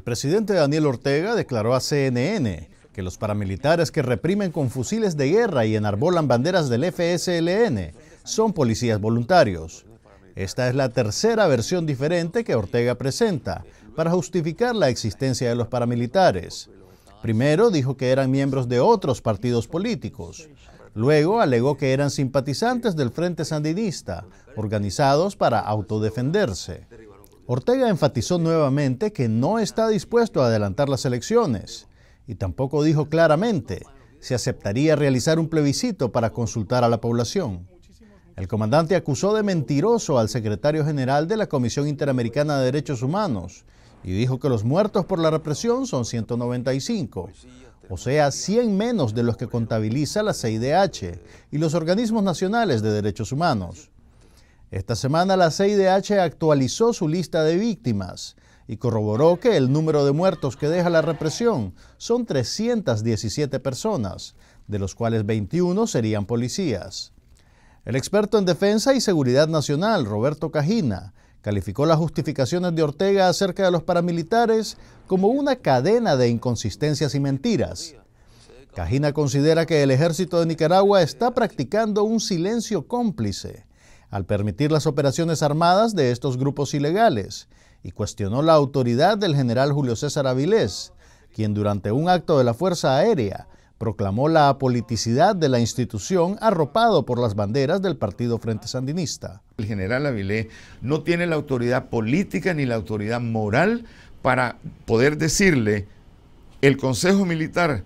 El presidente Daniel Ortega declaró a CNN que los paramilitares que reprimen con fusiles de guerra y enarbolan banderas del FSLN son policías voluntarios. Esta es la tercera versión diferente que Ortega presenta para justificar la existencia de los paramilitares. Primero dijo que eran miembros de otros partidos políticos. Luego alegó que eran simpatizantes del Frente Sandinista, organizados para autodefenderse. Ortega enfatizó nuevamente que no está dispuesto a adelantar las elecciones y tampoco dijo claramente si aceptaría realizar un plebiscito para consultar a la población. El comandante acusó de mentiroso al secretario general de la Comisión Interamericana de Derechos Humanos y dijo que los muertos por la represión son 195, o sea, 100 menos de los que contabiliza la CIDH y los organismos nacionales de derechos humanos. Esta semana la CIDH actualizó su lista de víctimas y corroboró que el número de muertos que deja la represión son 317 personas, de los cuales 21 serían policías. El experto en Defensa y Seguridad Nacional, Roberto Cajina, calificó las justificaciones de Ortega acerca de los paramilitares como una cadena de inconsistencias y mentiras. Cajina considera que el ejército de Nicaragua está practicando un silencio cómplice al permitir las operaciones armadas de estos grupos ilegales y cuestionó la autoridad del general Julio César Avilés, quien durante un acto de la Fuerza Aérea proclamó la apoliticidad de la institución arropado por las banderas del Partido Frente Sandinista. El general Avilés no tiene la autoridad política ni la autoridad moral para poder decirle el Consejo Militar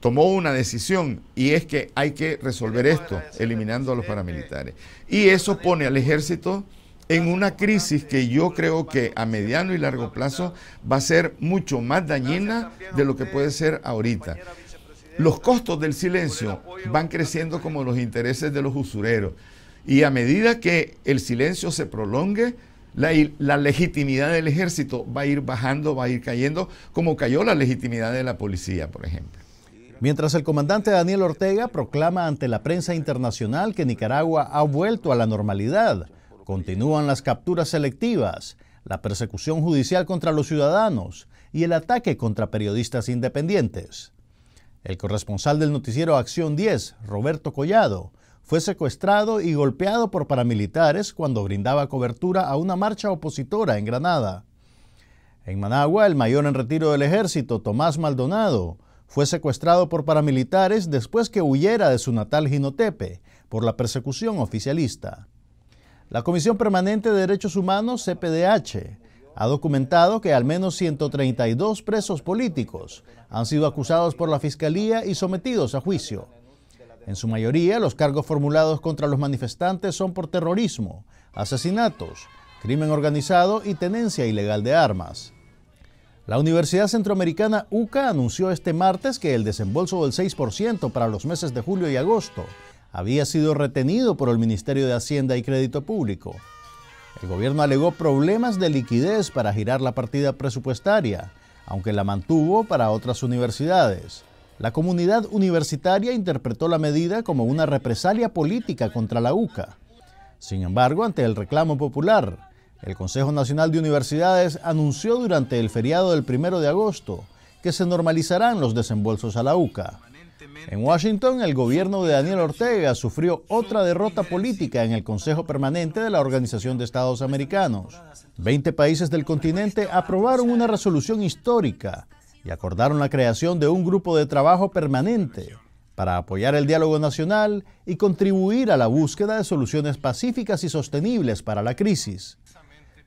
tomó una decisión y es que hay que resolver esto eliminando a los paramilitares. Y eso pone al ejército en una crisis que yo creo que a mediano y largo plazo va a ser mucho más dañina de lo que puede ser ahorita. Los costos del silencio van creciendo como los intereses de los usureros y a medida que el silencio se prolongue, la, la, legitimidad del ejército va a ir bajando, va a ir cayendo, como cayó la legitimidad de la policía, por ejemplo. Mientras el comandante Daniel Ortega proclama ante la prensa internacional que Nicaragua ha vuelto a la normalidad, continúan las capturas selectivas, la persecución judicial contra los ciudadanos y el ataque contra periodistas independientes. El corresponsal del noticiero Acción 10, Roberto Collado, fue secuestrado y golpeado por paramilitares cuando brindaba cobertura a una marcha opositora en Granada. En Managua, el mayor en retiro del ejército, Tomás Maldonado, fue secuestrado por paramilitares después que huyera de su natal Jinotepe por la persecución oficialista. La Comisión Permanente de Derechos Humanos, CPDH, ha documentado que al menos 132 presos políticos han sido acusados por la Fiscalía y sometidos a juicio. En su mayoría, los cargos formulados contra los manifestantes son por terrorismo, asesinatos, crimen organizado y tenencia ilegal de armas. La Universidad Centroamericana UCA anunció este martes que el desembolso del 6% para los meses de julio y agosto había sido retenido por el Ministerio de Hacienda y Crédito Público. El gobierno alegó problemas de liquidez para girar la partida presupuestaria, aunque la mantuvo para otras universidades. La comunidad universitaria interpretó la medida como una represalia política contra la UCA. Sin embargo, ante el reclamo popular, el Consejo Nacional de Universidades anunció durante el feriado del 1 de agosto que se normalizarán los desembolsos a la UCA. En Washington, el gobierno de Daniel Ortega sufrió otra derrota política en el Consejo Permanente de la Organización de Estados Americanos. Veinte países del continente aprobaron una resolución histórica y acordaron la creación de un grupo de trabajo permanente para apoyar el diálogo nacional y contribuir a la búsqueda de soluciones pacíficas y sostenibles para la crisis.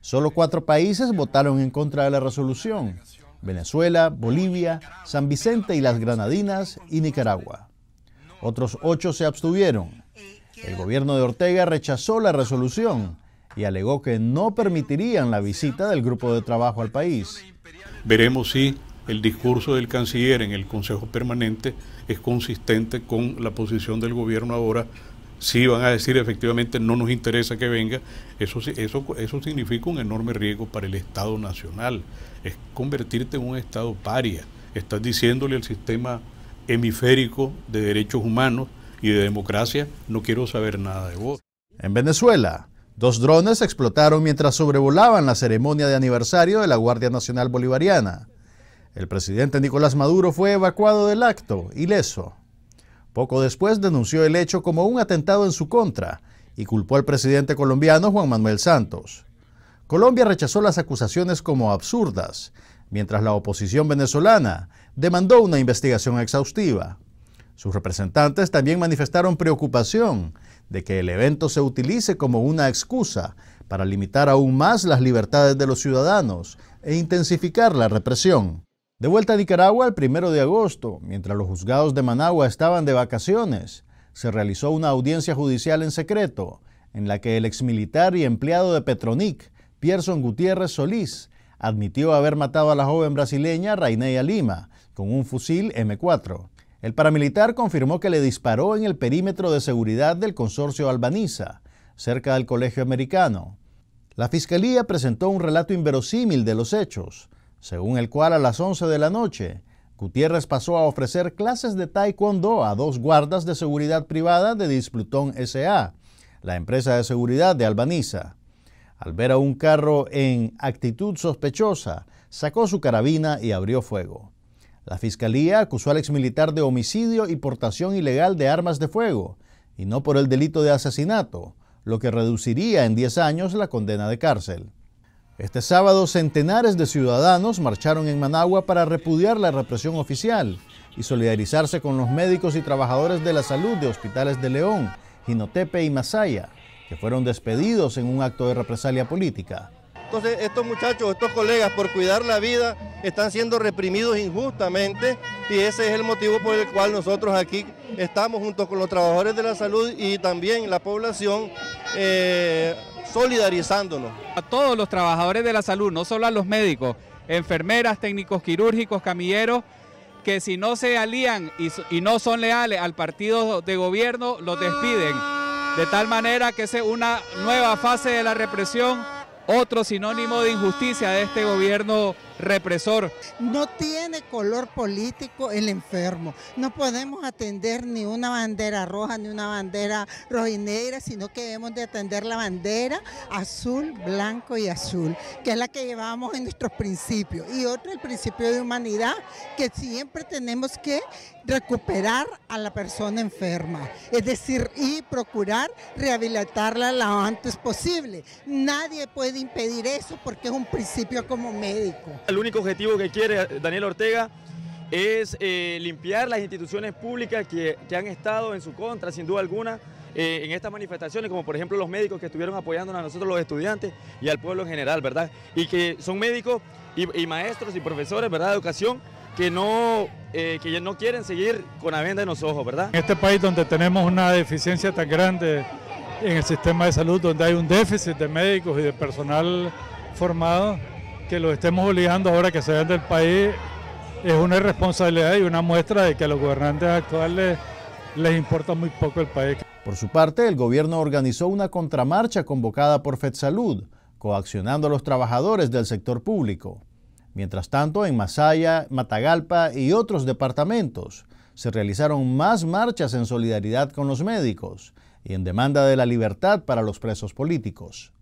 Solo cuatro países votaron en contra de la resolución. Venezuela, Bolivia, San Vicente y las Granadinas y Nicaragua. Otros ocho se abstuvieron. El gobierno de Ortega rechazó la resolución y alegó que no permitirían la visita del grupo de trabajo al país. Veremos si el discurso del canciller en el Consejo Permanente es consistente con la posición del gobierno ahora sí van a decir efectivamente no nos interesa que venga, eso, eso, eso significa un enorme riesgo para el Estado nacional, es convertirte en un Estado paria, estás diciéndole al sistema hemisférico de derechos humanos y de democracia, no quiero saber nada de vos. En Venezuela, dos drones explotaron mientras sobrevolaban la ceremonia de aniversario de la Guardia Nacional Bolivariana. El presidente Nicolás Maduro fue evacuado del acto, ileso. Poco después denunció el hecho como un atentado en su contra y culpó al presidente colombiano Juan Manuel Santos. Colombia rechazó las acusaciones como absurdas, mientras la oposición venezolana demandó una investigación exhaustiva. Sus representantes también manifestaron preocupación de que el evento se utilice como una excusa para limitar aún más las libertades de los ciudadanos e intensificar la represión. De vuelta a Nicaragua el primero de agosto, mientras los juzgados de Managua estaban de vacaciones, se realizó una audiencia judicial en secreto, en la que el exmilitar y empleado de Petronic, Pierson Gutiérrez Solís, admitió haber matado a la joven brasileña Raineya Lima con un fusil M4. El paramilitar confirmó que le disparó en el perímetro de seguridad del consorcio Albaniza, cerca del Colegio Americano. La fiscalía presentó un relato inverosímil de los hechos, según el cual a las 11 de la noche, Gutiérrez pasó a ofrecer clases de taekwondo a dos guardas de seguridad privada de Displutón SA, la empresa de seguridad de Albaniza. Al ver a un carro en actitud sospechosa, sacó su carabina y abrió fuego. La fiscalía acusó al exmilitar de homicidio y portación ilegal de armas de fuego, y no por el delito de asesinato, lo que reduciría en 10 años la condena de cárcel. Este sábado centenares de ciudadanos marcharon en Managua para repudiar la represión oficial y solidarizarse con los médicos y trabajadores de la salud de hospitales de León, Jinotepe y Masaya, que fueron despedidos en un acto de represalia política. Entonces estos muchachos, estos colegas, por cuidar la vida, están siendo reprimidos injustamente y ese es el motivo por el cual nosotros aquí estamos junto con los trabajadores de la salud y también la población eh, solidarizándonos. A todos los trabajadores de la salud, no solo a los médicos, enfermeras, técnicos quirúrgicos, camilleros, que si no se alían y, no son leales al partido de gobierno, los despiden. De tal manera que es una nueva fase de la represión, otro sinónimo de injusticia de este gobierno represor. No tiene color político el enfermo. No podemos atender ni una bandera roja ni una bandera rojinegra, sino que debemos de atender la bandera azul, blanco y azul, que es la que llevamos en nuestros principios. Y otro, el principio de humanidad, que siempre tenemos que recuperar a la persona enferma, es decir, y procurar rehabilitarla lo antes posible. Nadie puede impedir eso porque es un principio como médico. El único objetivo que quiere Daniel Ortega es eh, limpiar las instituciones públicas que, han estado en su contra, sin duda alguna, eh, en estas manifestaciones, como por ejemplo los médicos que estuvieron apoyándonos a nosotros los estudiantes y al pueblo en general, ¿verdad? Y que son médicos y, maestros y profesores, ¿verdad?, de educación, que no, eh, que no quieren seguir con la venda en los ojos, ¿verdad? En este país donde tenemos una deficiencia tan grande en el sistema de salud, donde hay un déficit de médicos y de personal formado, que lo estemos obligando ahora que se vayan del país es una irresponsabilidad y una muestra de que a los gobernantes actuales les importa muy poco el país. Por su parte, el gobierno organizó una contramarcha convocada por FedSalud, coaccionando a los trabajadores del sector público. Mientras tanto, en Masaya, Matagalpa y otros departamentos se realizaron más marchas en solidaridad con los médicos y en demanda de la libertad para los presos políticos.